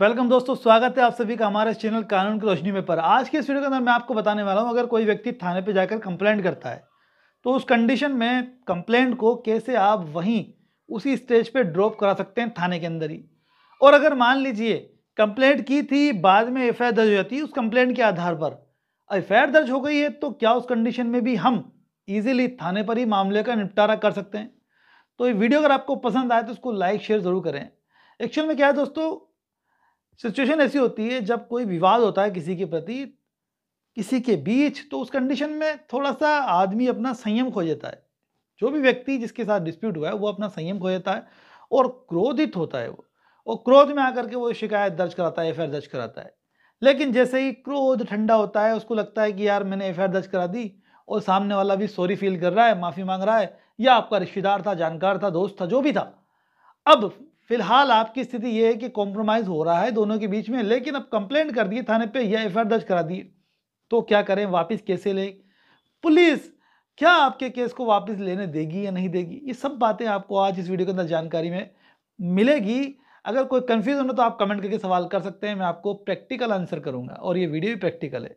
welcome दोस्तों स्वागत है आप सभी का हमारे चैनल कानून की रोशनी में पर आज के इस वीडियो के अंदर मैं आपको बताने वाला हूं अगर कोई व्यक्ति थाने पे जाकर कंप्लेंट करता है तो उस कंडीशन में कंप्लेंट को कैसे आप वहीं उसी स्टेज पे ड्रॉप करा सकते हैं थाने के अंदर ही और अगर मान लीजिए कंप्लेंट की थी बाद में एफ दर्ज हो जाती है उस कंप्लेंट के आधार पर एफ दर्ज हो गई है तो क्या उस कंडीशन में भी हम ईजिली थाने पर ही मामले का निपटारा कर सकते हैं तो ये वीडियो अगर आपको पसंद आए तो उसको लाइक शेयर ज़रूर करें एक्चुअल में क्या है दोस्तों सिचुएशन ऐसी होती है जब कोई विवाद होता है किसी के प्रति किसी के बीच तो उस कंडीशन में थोड़ा सा आदमी अपना संयम खो जाता है जो भी व्यक्ति जिसके साथ डिस्प्यूट हुआ है वो अपना संयम खो जाता है और क्रोधित होता है वो और क्रोध में आकर के वो शिकायत दर्ज कराता है एफ दर्ज कराता है लेकिन जैसे ही क्रोध ठंडा होता है उसको लगता है कि यार मैंने एफ दर्ज करा दी और सामने वाला भी सॉरी फील कर रहा है माफ़ी मांग रहा है या आपका रिश्तेदार था जानकार था दोस्त था जो भी था अब फिलहाल आपकी स्थिति ये है कि कॉम्प्रोमाइज़ हो रहा है दोनों के बीच में लेकिन अब कंप्लेंट कर दिए थाने पे या एफ दर्ज करा दिए तो क्या करें वापस कैसे लें पुलिस क्या आपके केस को वापस लेने देगी या नहीं देगी ये सब बातें आपको आज इस वीडियो के अंदर जानकारी में मिलेगी अगर कोई कन्फ्यूजन हो तो आप कमेंट करके सवाल कर सकते हैं मैं आपको प्रैक्टिकल आंसर करूँगा और ये वीडियो भी प्रैक्टिकल है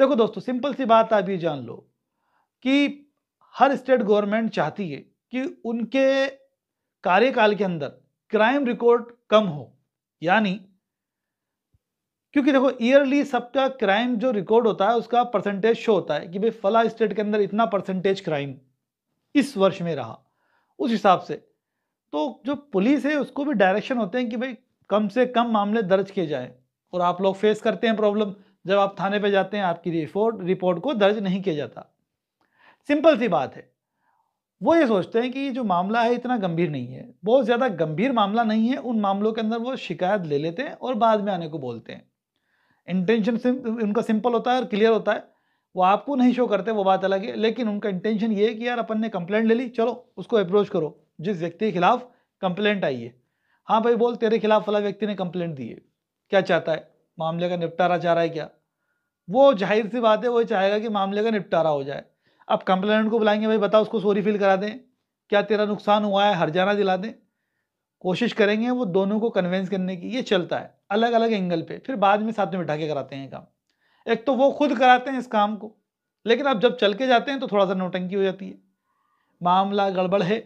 देखो दोस्तों सिंपल सी बात आप ये जान लो कि हर स्टेट गवर्नमेंट चाहती है कि उनके कार्यकाल के अंदर क्राइम रिकॉर्ड कम हो यानी क्योंकि देखो ईयरली सबका क्राइम जो रिकॉर्ड होता है उसका परसेंटेज शो होता है कि भाई फला स्टेट के अंदर इतना परसेंटेज क्राइम इस वर्ष में रहा उस हिसाब से तो जो पुलिस है उसको भी डायरेक्शन होते हैं कि भाई कम से कम मामले दर्ज किए जाएं और आप लोग फेस करते हैं प्रॉब्लम जब आप थाने पे जाते हैं आपकी रिपोर्ट रिपोर्ट को दर्ज नहीं किया जाता सिंपल सी बात है वो ये सोचते हैं कि ये जो मामला है इतना गंभीर नहीं है बहुत ज़्यादा गंभीर मामला नहीं है उन मामलों के अंदर वो शिकायत ले लेते हैं और बाद में आने को बोलते हैं इंटेंशन उनका सिंपल होता है और क्लियर होता है वो आपको नहीं शो करते वो बात अलग है लेकिन उनका इंटेंशन ये है कि यार अपन ने कंप्लेंट ले ली चलो उसको अप्रोच करो जिस व्यक्ति के खिलाफ कंप्लेंट आई है हाँ भाई बोल तेरे खिलाफ वाला व्यक्ति ने कंप्लेंट दी है क्या चाहता है मामले का निपटारा चाह रहा है क्या वो जाहिर सी बात है वो चाहेगा कि मामले का निपटारा हो जाए अब कंप्लेनेंट को बुलाएंगे भाई बताओ उसको सॉरी फील करा दें क्या तेरा नुकसान हुआ है हर जाना दिला दें कोशिश करेंगे वो दोनों को कन्वेंस करने की ये चलता है अलग अलग एंगल पे फिर बाद में साथ में बिठा के कराते हैं काम एक तो वो खुद कराते हैं इस काम को लेकिन अब जब चल के जाते हैं तो थोड़ा सा नोटंकी हो जाती है मामला गड़बड़ है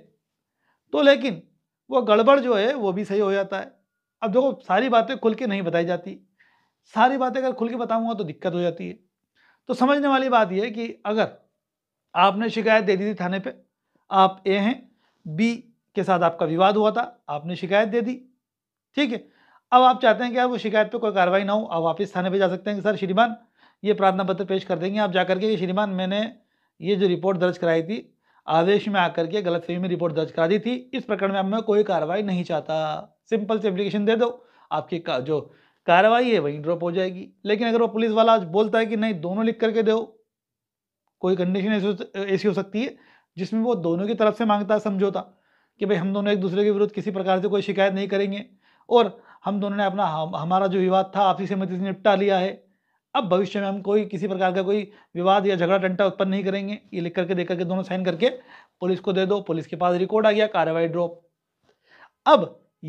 तो लेकिन वो गड़बड़ जो है वो भी सही हो जाता है अब देखो सारी बातें खुल के नहीं बताई जाती सारी बातें अगर खुल के बताऊँगा तो दिक्कत हो जाती है तो समझने वाली बात यह कि अगर आपने शिकायत दे दी थी थाने पे आप ए हैं बी के साथ आपका विवाद हुआ था आपने शिकायत दे दी ठीक है अब आप चाहते हैं कि वो शिकायत पे कोई कार्रवाई ना हो आप वापस थाने पे जा सकते हैं कि सर श्रीमान ये प्रार्थना पत्र पेश कर देंगे आप जा करके कि श्रीमान मैंने ये जो रिपोर्ट दर्ज कराई थी आदेश में आकर के गलत में रिपोर्ट दर्ज करा दी थी इस प्रकरण में अब मैं कोई कार्रवाई नहीं चाहता सिंपल से एप्लीकेशन दे दो आपकी का, जो कार्रवाई है वही ड्रॉप हो जाएगी लेकिन अगर वो पुलिस वाला बोलता है कि नहीं दोनों लिख करके दो कोई कंडीशन ऐसी ऐसी हो सकती है जिसमें वो दोनों की तरफ से मांगता है समझौता कि भाई हम दोनों एक दूसरे के विरुद्ध किसी प्रकार से कोई शिकायत नहीं करेंगे और हम दोनों ने अपना हम, हमारा जो विवाद था आपसी सहमति से निपटा लिया है अब भविष्य में हम कोई किसी प्रकार का कोई विवाद या झगड़ा डंटा उत्पन्न नहीं करेंगे ये लिख करके देख करके दोनों साइन करके पुलिस को दे दो पुलिस के पास रिकॉर्ड आ गया कार्रवाई ड्रॉप अब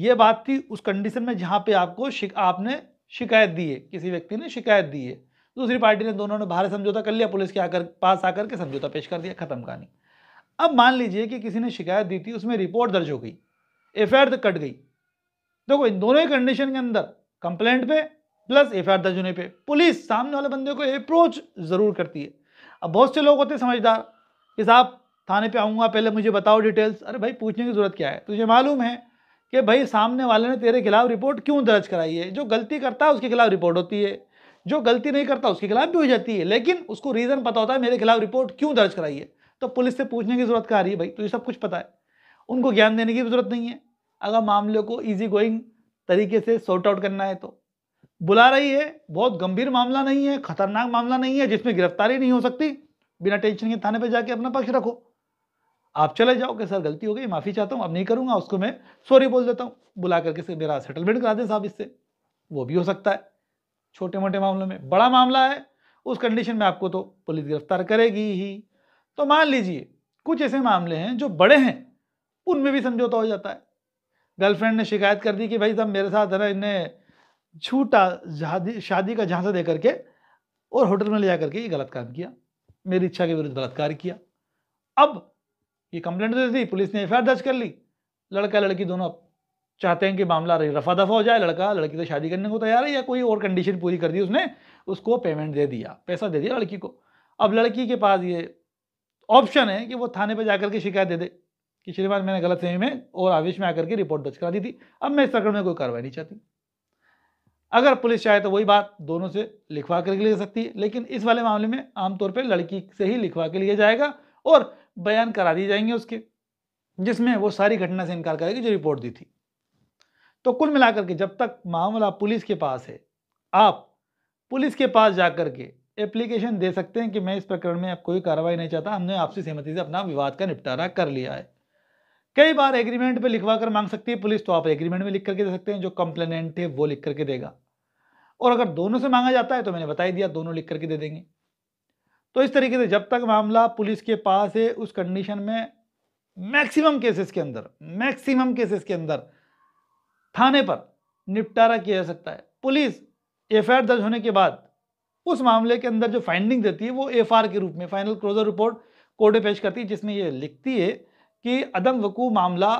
ये बात थी उस कंडीशन में जहाँ पे आपको शिक, आपने शिकायत दी है किसी व्यक्ति ने शिकायत दी है दूसरी पार्टी ने दोनों ने बाहर समझौता कर लिया पुलिस के आकर पास आकर के समझौता पेश कर दिया खत्म कहानी अब मान लीजिए कि किसी ने शिकायत दी थी उसमें रिपोर्ट दर्ज हो गई एफ आई तो कट गई देखो इन दोनों ही कंडीशन के अंदर कंप्लेंट पे प्लस एफ दर्ज होने पर पुलिस सामने वाले बंदे को अप्रोच ज़रूर करती है अब बहुत से लोग होते समझदार कि साहब थाने पर आऊँगा पहले मुझे बताओ डिटेल्स अरे भाई पूछने की ज़रूरत क्या है तुझे मालूम है कि भाई सामने वाले ने तेरे खिलाफ़ रिपोर्ट क्यों दर्ज कराई है जो गलती करता है उसके खिलाफ़ रिपोर्ट होती है जो गलती नहीं करता उसके खिलाफ भी हो जाती है लेकिन उसको रीज़न पता होता है मेरे खिलाफ रिपोर्ट क्यों दर्ज कराई है तो पुलिस से पूछने की ज़रूरत कहा रही है भाई तो ये सब कुछ पता है उनको ज्ञान देने की ज़रूरत नहीं है अगर मामले को ईजी गोइंग तरीके से सॉर्ट आउट करना है तो बुला रही है बहुत गंभीर मामला नहीं है खतरनाक मामला नहीं है जिसमें गिरफ्तारी नहीं हो सकती बिना टेंशन के थाने पर जाके अपना पक्ष रखो आप चले जाओ कि सर गलती हो गई माफ़ी चाहता हूँ अब नहीं करूँगा उसको मैं सॉरी बोल देता हूँ बुला करके से मेरा सेटलमेंट करा दें साहब इससे वो भी हो सकता है छोटे मोटे मामलों में बड़ा मामला है उस कंडीशन में आपको तो पुलिस गिरफ्तार करेगी ही तो मान लीजिए कुछ ऐसे मामले हैं जो बड़े हैं उनमें भी समझौता हो जाता है गर्लफ्रेंड ने शिकायत कर दी कि भाई साहब मेरे साथ है इन्हें छूटा शादी का झांसा दे करके और होटल में ले जा करके ये गलत काम किया मेरी इच्छा के विरुद्ध बलात्कार किया अब ये कंप्लेंट दे दी पुलिस ने एफ दर्ज कर ली लड़का लड़की दोनों चाहते हैं कि मामला रफा दफा हो जाए लड़का लड़की से शादी करने को तैयार है या कोई और कंडीशन पूरी कर दी उसने उसको पेमेंट दे दिया पैसा दे दिया लड़की को अब लड़की के पास ये ऑप्शन है कि वो थाने पर जाकर के शिकायत दे दे कि श्रीमान मैंने गलत समय में और आवेश में आकर के रिपोर्ट दर्ज करा दी थी अब मैं इस प्रकरण में कोई कार्रवाई नहीं चाहती अगर पुलिस चाहे तो वही बात दोनों से लिखवा करके ले सकती है लेकिन इस वाले मामले में आमतौर पर लड़की से ही लिखवा के लिए जाएगा और बयान करा दिए जाएंगे उसके जिसमें वो सारी घटना से इनकार करेगी जो रिपोर्ट दी थी तो कुल मिलाकर के जब तक मामला पुलिस के पास है आप पुलिस के पास जाकर के एप्लीकेशन दे सकते हैं कि मैं इस प्रकरण में अब कोई कार्रवाई नहीं चाहता हमने आपसी सहमति से अपना विवाद का निपटारा कर लिया है कई बार एग्रीमेंट पे लिखवा कर मांग सकती है पुलिस तो आप एग्रीमेंट में लिख करके दे सकते हैं जो कंप्लेनेंट है वो लिख करके देगा और अगर दोनों से मांगा जाता है तो मैंने बता ही दिया दोनों लिख करके दे देंगे तो इस तरीके से जब तक मामला पुलिस के पास है उस कंडीशन में मैक्सिमम केसेस के अंदर मैक्सिमम केसेस के अंदर थाने पर निपटारा किया जा सकता है पुलिस एफ दर्ज होने के बाद उस मामले के अंदर जो फाइंडिंग देती है वो एफ के रूप में फाइनल क्लोजर रिपोर्ट कोर्ट पेश करती है जिसमें ये लिखती है कि अदम वकू मामला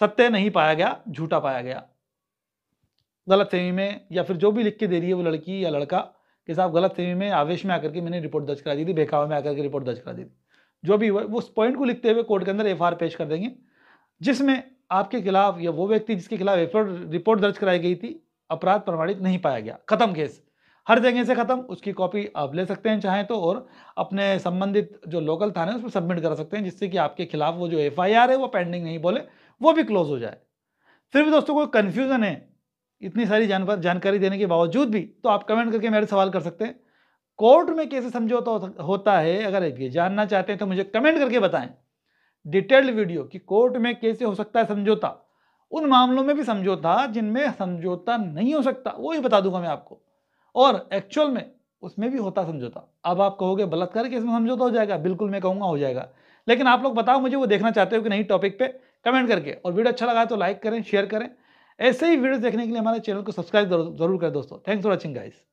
सत्य नहीं पाया गया झूठा पाया गया गलत फेमी में या फिर जो भी लिख के दे रही है वो लड़की या लड़का के साथ फेमी में आवेश में आकर के मैंने रिपोर्ट दर्ज करा दी थी बेकावे में आकर के रिपोर्ट दर्ज करा दी थी जो भी वो उस पॉइंट को लिखते हुए कोर्ट के अंदर एफ पेश कर देंगे जिसमें आपके खिलाफ या वो व्यक्ति जिसके खिलाफ रिपोर्ट दर्ज कराई गई थी अपराध प्रमाणित नहीं पाया गया खत्म केस हर जगह से ख़त्म उसकी कॉपी आप ले सकते हैं चाहें तो और अपने संबंधित जो लोकल थाने उसमें सबमिट करा सकते हैं जिससे कि आपके खिलाफ वो जो एफ है वो पेंडिंग नहीं बोले वो भी क्लोज हो जाए फिर भी दोस्तों कोई कन्फ्यूज़न है इतनी सारी जानकारी देने के बावजूद भी तो आप कमेंट करके मेरे सवाल कर सकते हैं कोर्ट में कैसे समझौता होता है अगर ये जानना चाहते हैं तो मुझे कमेंट करके बताएं डिटेल्ड वीडियो कि कोर्ट में कैसे हो सकता है समझौता उन मामलों में भी समझौता जिनमें समझौता नहीं हो सकता वो ही बता दूंगा मैं आपको और एक्चुअल में उसमें भी होता समझौता अब आप कहोगे बलात्कार के इसमें समझौता हो जाएगा बिल्कुल मैं कहूँगा हो जाएगा लेकिन आप लोग बताओ मुझे वो देखना चाहते हो कि नहीं टॉपिक पे कमेंट करके और वीडियो अच्छा लगा तो लाइक करें शेयर करें ऐसे ही वीडियो देखने के लिए हमारे चैनल को सब्सक्राइब जरूर करें दोस्तों थैंक्स फॉर वॉचिंग गाइस